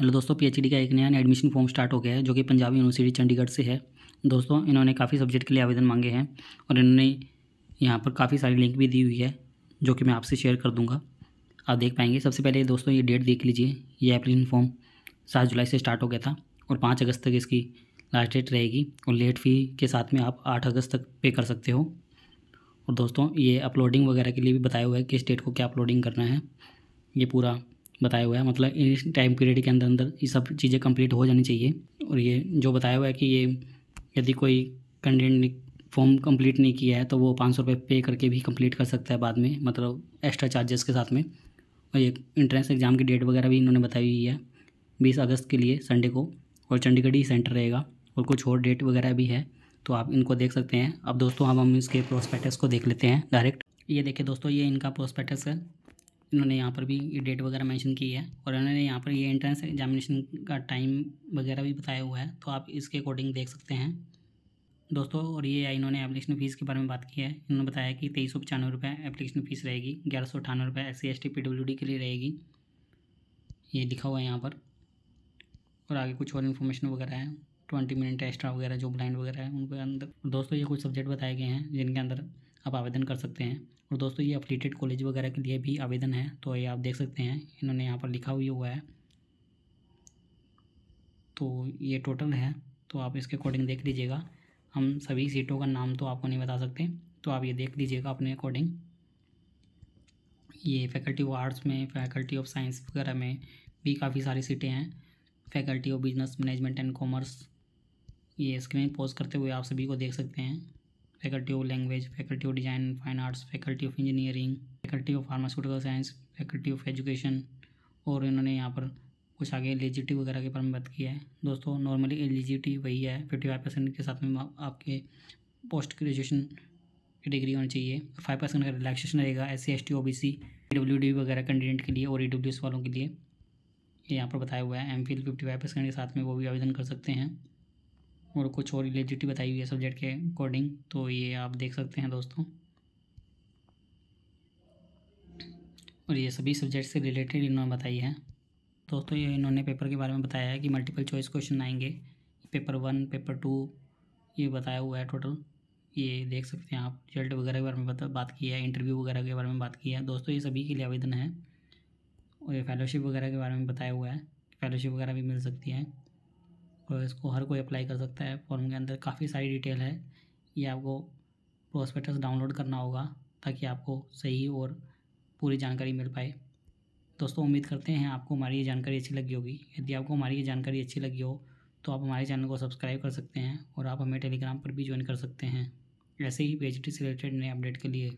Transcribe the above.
hello दोस्तों PhD का एक नया एडमिशन फॉर्म स्टार्ट हो गया है जो कि पंजाब यूनिवर्सिटी चंडीगढ़ से है दोस्तों इन्होंने काफ़ी सब्जेक्ट के लिए आवेदन मांगे हैं और इन्होंने यहाँ पर काफ़ी सारी लिंक भी दी हुई है जो कि मैं आपसे शेयर कर दूँगा आप देख पाएंगे सबसे पहले दोस्तों ये डेट देख लीजिए ये एप्लीकेशन फॉर्म सात जुलाई से स्टार्ट हो गया था और पाँच अगस्त तक इसकी लास्ट डेट रहेगी और लेट फ़ी के साथ में आप आठ अगस्त तक पे कर सकते हो और दोस्तों ये अपलोडिंग वगैरह के लिए भी बताया हुआ है किस डेट को क्या अपलोडिंग करना है ये पूरा बताया हुआ है मतलब इस टाइम पीरियड के अंदर अंदर ये सब चीज़ें कंप्लीट हो जानी चाहिए और ये जो बताया हुआ है कि ये यदि कोई कंटेंट फॉर्म कंप्लीट नहीं किया है तो वो पाँच सौ रुपये पे करके भी कंप्लीट कर सकता है बाद में मतलब एक्स्ट्रा चार्जेस के साथ में और ये इंट्रेंस एग्ज़ाम की डेट वगैरह भी इन्होंने बताई हुई है बीस अगस्त के लिए संडे को और चंडीगढ़ ही सेंटर रहेगा और कुछ और डेट वगैरह भी है तो आप इनको देख सकते हैं अब दोस्तों अब हम इसके प्रोस्पेक्टस को देख लेते हैं डायरेक्ट ये देखिए दोस्तों ये इनका प्रोस्पेक्टस है इन्होंने यहाँ पर भी ये डेट वगैरह मेंशन की है और इन्होंने यहाँ पर ये एंट्रेंस एग्जामिनेशन का टाइम वगैरह भी बताया हुआ है तो आप इसके अकॉर्डिंग देख सकते हैं दोस्तों और ये इन्होंने एप्लीकेशन फ़ीस के बारे में बात की है इन्होंने बताया कि तेईस सौ पचानवे रुपये एप्लीकेशन फ़ीस रहेगी ग्यारह सौ अठानवे रुपये S C S T P W D के लिए रहेगी ये लिखा हुआ है यहाँ पर और आगे कुछ और इन्फॉर्मेशन वगैरह है ट्वेंटी मिनट एक्स्ट्रा वगैरह जो ब्लाइंड वगैरह है उनके अंदर दोस्तों ये कुछ सब्जेक्ट बताए गए हैं जिनके अंदर आप आवेदन कर सकते हैं और दोस्तों ये अपडेटेड कॉलेज वगैरह के लिए भी आवेदन है तो ये आप देख सकते हैं इन्होंने यहाँ पर लिखा हुआ हुआ है तो ये टोटल है तो आप इसके अकॉर्डिंग देख लीजिएगा हम सभी सीटों का नाम तो आपको नहीं बता सकते तो आप ये देख लीजिएगा अपने अकॉर्डिंग ये फैकल्टी ऑफ आर्ट्स में फैकल्टी ऑफ साइंस वगैरह में भी काफ़ी सारी सीटें हैं faculty of business management and commerce ये स्क्रीन पोस्ट करते हुए आप सभी को देख सकते हैं faculty of language faculty of design and fine arts faculty of engineering faculty of pharmaceutical science faculty of education और इन्होंने यहाँ पर कुछ आगे एलिजिटी वगैरह के बारे में बात की है दोस्तों नॉर्मली एलिजिटी वही है फिफ्टी फाइव परसेंट के साथ में आपके पोस्ट ग्रेजुएशन की डिग्री होनी चाहिए फाइव परसेंट का रिलैक्सेशन रहेगा S C S T O B C W D वगैरह कैंडिडेट के लिए और ई डब्ल्यू एस वालों के लिए ये यहाँ पर बताया हुआ है M Phil fifty five percent के साथ में वो भी आवेदन कर सकते हैं और कुछ और एलिजिटी बताई हुई है सब्जेक्ट के अकॉर्डिंग तो ये आप देख सकते हैं दोस्तों और ये सभी सब्जेक्ट से रिलेटेड इन्होंने बताई है दोस्तों ये इन्होंने पेपर के बारे में बताया है कि मल्टीपल चॉइस क्वेश्चन आएंगे पेपर वन पेपर टू ये बताया हुआ है टोटल ये देख सकते हैं आप रिजल्ट वगैरह के बारे में बता बात की है इंटरव्यू वगैरह के बारे में बात की है दोस्तों ये सभी के लिए आवेदन है और ये फेलोशिप वगैरह के बारे में बताया हुआ है फेलोशिप वगैरह भी मिल सकती है और इसको हर कोई अप्लाई कर सकता है फॉर्म के अंदर काफ़ी सारी डिटेल है ये आपको प्रोस्पेक्टस डाउनलोड करना होगा ताकि आपको सही और पूरी जानकारी मिल पाए दोस्तों उम्मीद करते हैं आपको हमारी ये जानकारी अच्छी लगी होगी यदि आपको हमारी ये जानकारी अच्छी लगी हो तो आप हमारे चैनल को सब्सक्राइब कर सकते हैं और आप हमें टेलीग्राम पर भी ज्वाइन कर सकते हैं ऐसे ही पी से रिलेटेड नए अपडेट के लिए